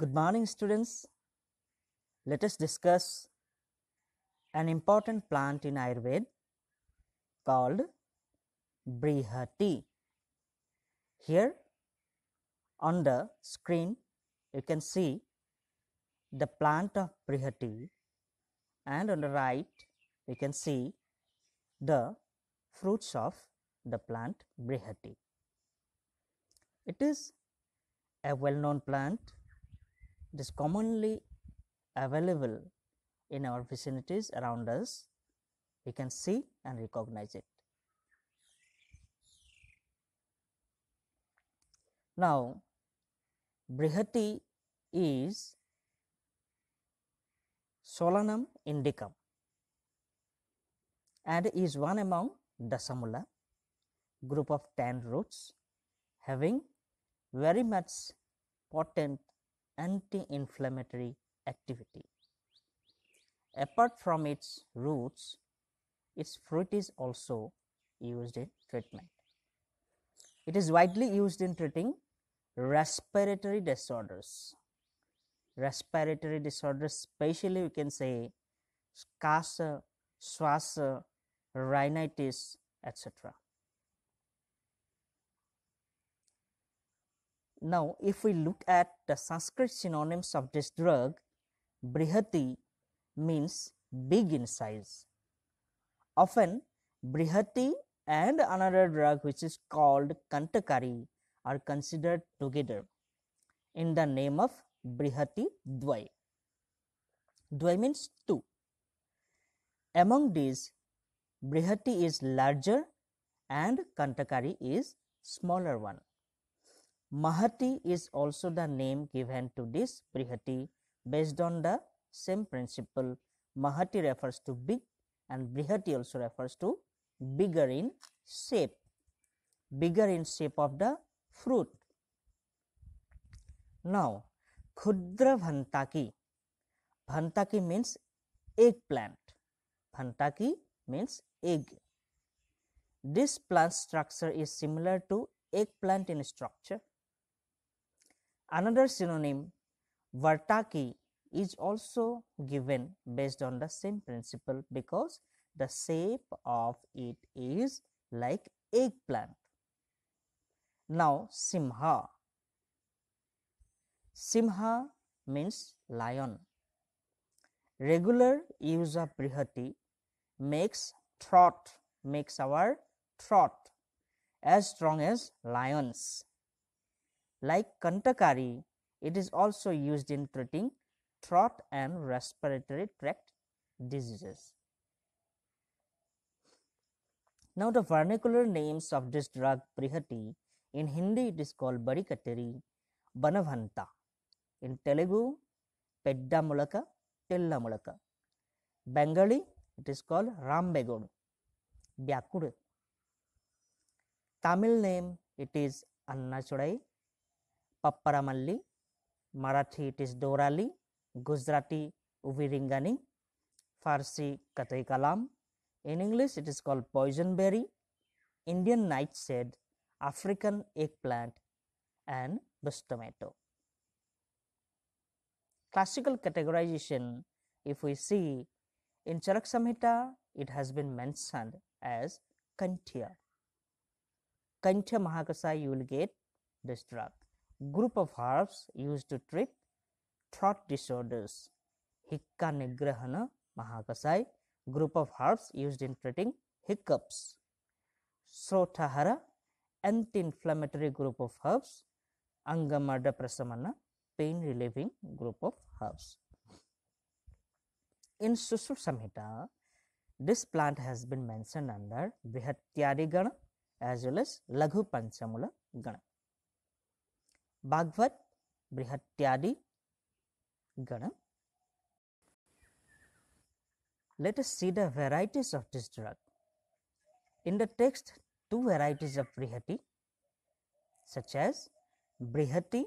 Good morning, students. Let us discuss an important plant in Ayurveda called Brihati. Here on the screen, you can see the plant of Brihati, and on the right, you can see the fruits of the plant Brihati. It is a well known plant it is commonly available in our vicinities around us. We can see and recognize it. Now, Brihati is Solanum indicum and is one among Dasamula group of ten roots having very much potent anti inflammatory activity. Apart from its roots, its fruit is also used in treatment. It is widely used in treating respiratory disorders. Respiratory disorders, especially we can say, scasa, swasa, rhinitis, etc. Now, if we look at the Sanskrit synonyms of this drug, brihati means big in size. Often, brihati and another drug which is called kantakari are considered together in the name of brihati dvai. Dvai means two. Among these, brihati is larger and kantakari is smaller one. Mahati is also the name given to this Brihati based on the same principle. Mahati refers to big and Brihati also refers to bigger in shape, bigger in shape of the fruit. Now, Khudra Bhantaki, Bhantaki means eggplant, Bhantaki means egg. This plant structure is similar to eggplant in structure Another synonym, Vartaki, is also given based on the same principle because the shape of it is like eggplant. Now, Simha. Simha means lion. Regular use of Brihati makes throat makes our throat as strong as lions. Like Kantakari, it is also used in treating throat and respiratory tract diseases. Now, the vernacular names of this drug Prihati in Hindi it is called Barikateri, Banavanta, in Telugu, tella Tellamulaka, Bengali it is called Rambegod, Byakudu, Tamil name it is annachudai. Papparamalli, Marathi it is Dorali, Gujarati Uviringani, Farsi Katoi Kalam. In English it is called poison berry, Indian nightshade, African eggplant and bush tomato. Classical categorization if we see in Charak Samhita it has been mentioned as Kantya. Kantya Mahakasa you will get this drug group of herbs used to treat throat disorders. Hikka Nigrahana Mahakasai, group of herbs used in treating hiccups. Srotahara, anti-inflammatory group of herbs. Angamarda Prasamana, pain relieving group of herbs. In Susur Samhita, this plant has been mentioned under Brihatyari Gana as well as Laghu Panchamula Gana. Bhagavad adi, Gana. Let us see the varieties of this drug. In the text, two varieties of Brihati, such as Brihati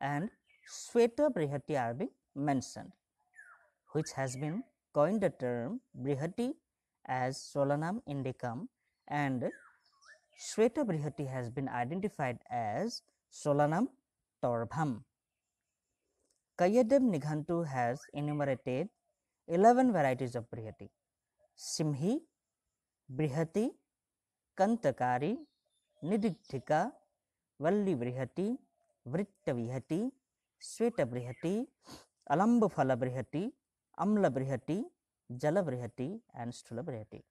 and Sweta Brihati are being mentioned, which has been coined the term Brihati as Solanum indicum and Sweta Brihati has been identified as Solanum Torbham. Kayadam Nighantu has enumerated 11 varieties of Brihati Simhi, Brihati, Kantakari, Nididhika, Valli Brihati, Vritta Vihati, Sweta Brihati, Alambufala Brihati, Amla Brihati, Jala Brihati, and Stula Brihati.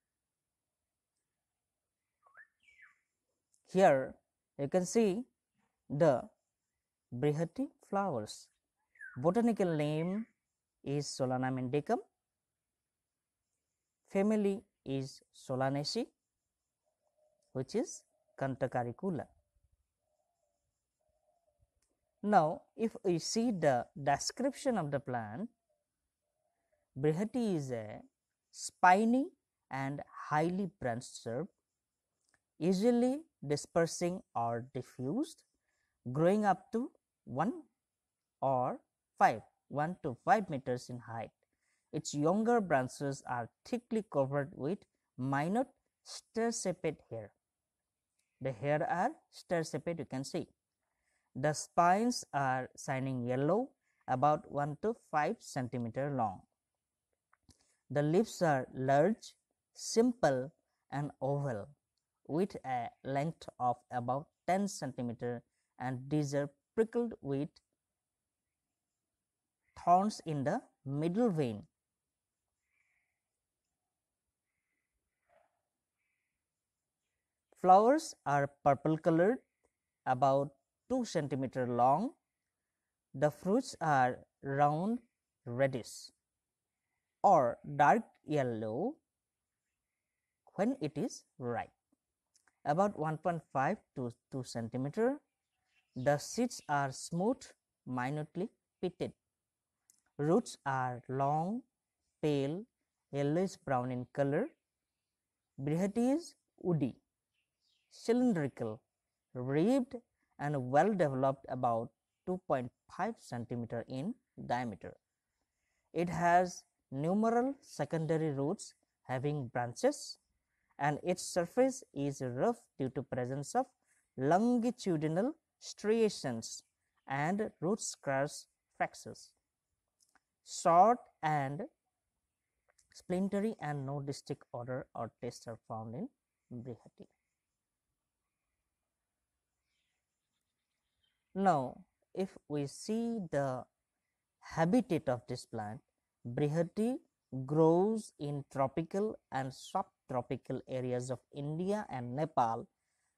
Here you can see the brihati flowers. Botanical name is Solanum indicum. Family is Solanaceae, which is Cantacaricula. Now, if we see the description of the plant, Brihati is a spiny and highly branched herb, easily dispersing or diffused, growing up to 1 or 5, 1 to 5 meters in height. Its younger branches are thickly covered with minute star hair. The hair are star you can see. The spines are shining yellow about 1 to 5 centimeter long. The leaves are large, simple and oval with a length of about 10 centimeter and these are prickled with thorns in the middle vein. Flowers are purple colored, about 2 centimeter long. The fruits are round reddish or dark yellow when it is ripe, about 1.5 to 2 centimeter the seeds are smooth, minutely pitted. Roots are long, pale, yellowish brown in color. Brihati is woody, cylindrical, ribbed, and well developed about 2.5 centimeter in diameter. It has numeral secondary roots having branches and its surface is rough due to presence of longitudinal striations, and root scars fractures. Short and splintery and no distinct odor or taste are found in Brihati. Now, if we see the habitat of this plant, Brihati grows in tropical and subtropical areas of India and Nepal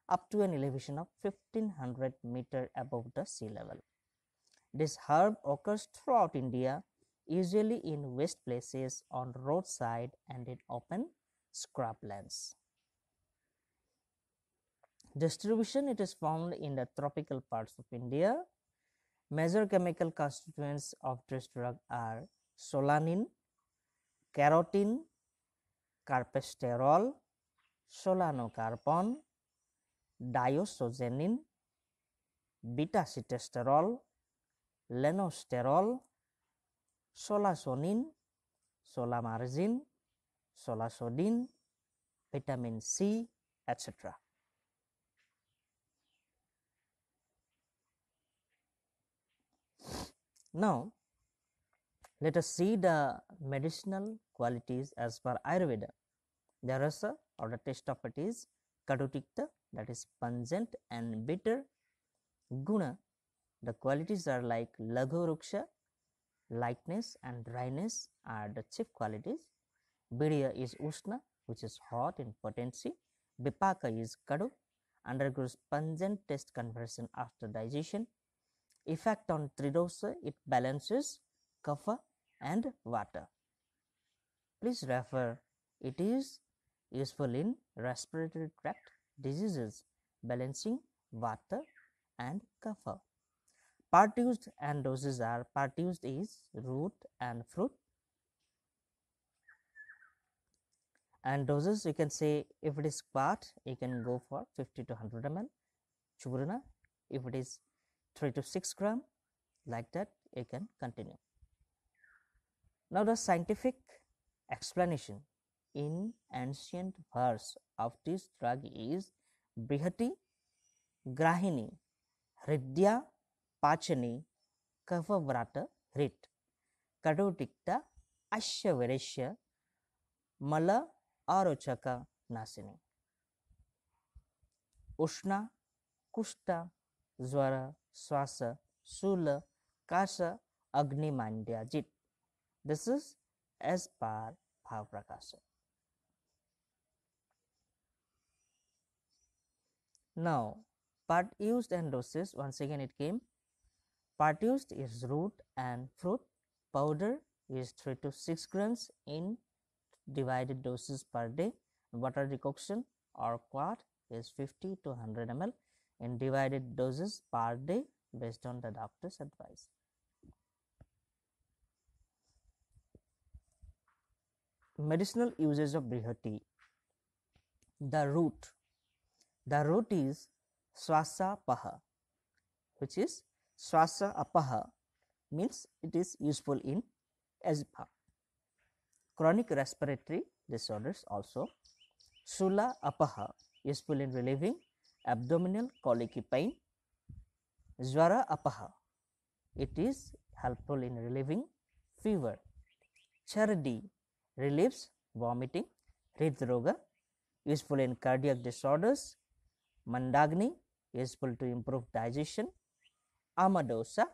up to an elevation of 1500 meter above the sea level. This herb occurs throughout India, usually in waste places, on roadside and in open scrublands. Distribution it is found in the tropical parts of India. Major chemical constituents of this drug are solanin, carotene, carpesterol, solanocarbon, diosgenin beta sitosterol lanosterol solasonine solamargine solasodine vitamin C etcetera Now, let us see the medicinal qualities as per Ayurveda. There is a, or the taste of it is Kadutikta that is pungent and bitter. Guna, the qualities are like ruksha, lightness and dryness are the chief qualities. Birya is ushna, which is hot in potency. Vipaka is kadu, undergoes pungent taste conversion after digestion. Effect on tridosa, it balances kapha and water. Please refer, it is useful in respiratory tract diseases balancing vata and kapha. Part used and doses are part used is root and fruit and doses you can say if it is part you can go for 50 to 100 ml churna if it is 3 to 6 gram like that you can continue now the scientific explanation in ancient verse of this drug is Brihati, Grahini, Hridya, Pachani, Kavavrata, Hrit, Kadotikta, Ashyavarishya, Mala, Arochaka, Nasini. Ushna, Kushta, Zwara, Swasa, Sula, Kasa, Agni Mandya Jit. This is as per Bhav prakasha Now, part used and doses, once again it came. Part used is root and fruit. Powder is 3 to 6 grams in divided doses per day. Water decoction or quart is 50 to 100 ml in divided doses per day based on the doctor's advice. Medicinal uses of brihat The root the root is swasa paha, which is swasa apaha means it is useful in asthma. Chronic respiratory disorders also. Sula apaha useful in relieving abdominal colicky pain. Zwara apaha it is helpful in relieving fever. Chardi relieves vomiting. Hridroga useful in cardiac disorders Mandagni useful to improve digestion. Amadosa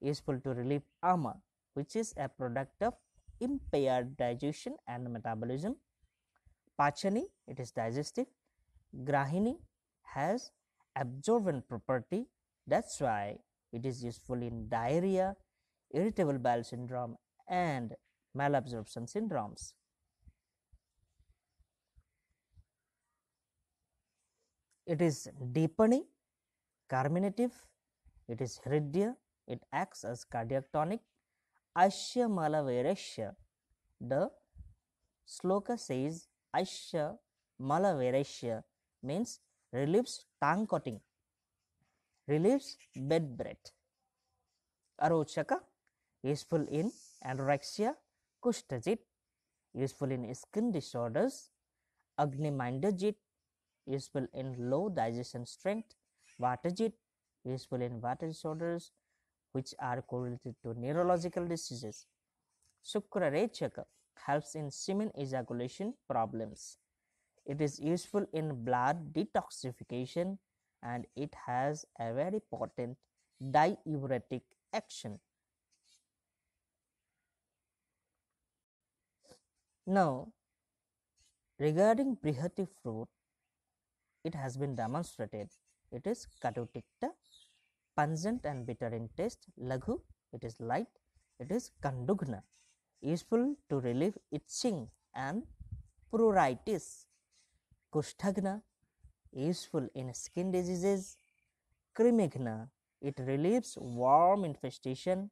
useful to relieve ama, which is a product of impaired digestion and metabolism. Pachani, it is digestive. Grahini has absorbent property. That's why it is useful in diarrhea, irritable bowel syndrome, and malabsorption syndromes. it is deepening, carminative, it is hridya, it acts as cardiac tonic. Ashya malavarasya, the sloka says Ashya malavarasya means relieves tongue cutting, relieves bed breath. Arochaka, useful in anorexia, kushtajit, useful in skin disorders, agni mindajit, useful in low digestion strength, waterjet, useful in water disorders which are correlated to neurological diseases. Sukrarechaka helps in semen ejaculation problems. It is useful in blood detoxification and it has a very potent diuretic action. Now, regarding Brihati fruit, it has been demonstrated it is is katuṭikta, pungent and bitter in taste, laghu, it is light, it is Kandugna, useful to relieve itching and pruritis, Kushtagna, useful in skin diseases, Krimigna, it relieves worm infestation,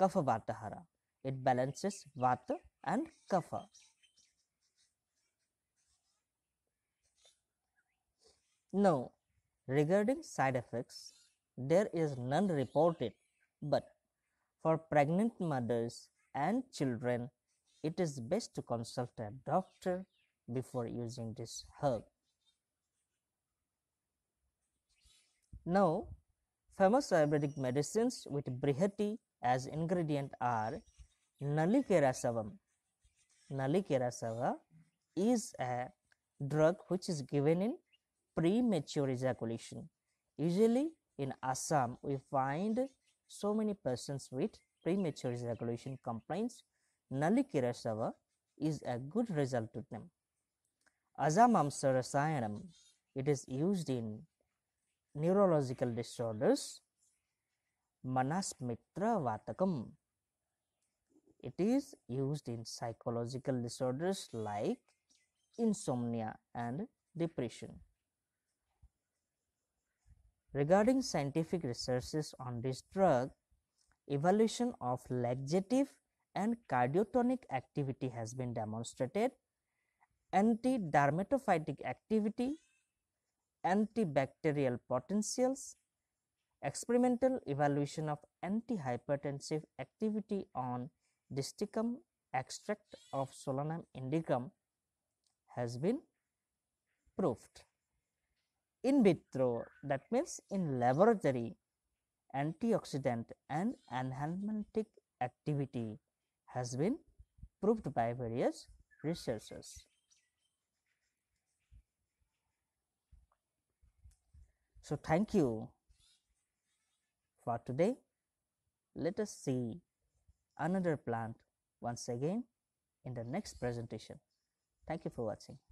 Kapha Vatahara, it balances Vata and Kapha. No, regarding side effects, there is none reported, but for pregnant mothers and children, it is best to consult a doctor before using this herb. Now, famous Ayurvedic medicines with Brihati as ingredient are Nalikerasavam. Nalikerasava is a drug which is given in premature ejaculation. Usually in Assam, we find so many persons with premature ejaculation complaints. Nalikirasava is a good result to them. Azamam it is used in neurological disorders. Manasmitra vatakam, it is used in psychological disorders like insomnia and depression. Regarding scientific researches on this drug, evaluation of laxative and cardiotonic activity has been demonstrated, anti-dermatophytic activity, antibacterial potentials, experimental evaluation of antihypertensive activity on disticum extract of solanum indicum has been proved in vitro that means in laboratory antioxidant and enhancement activity has been proved by various researchers. So, thank you for today. Let us see another plant once again in the next presentation. Thank you for watching.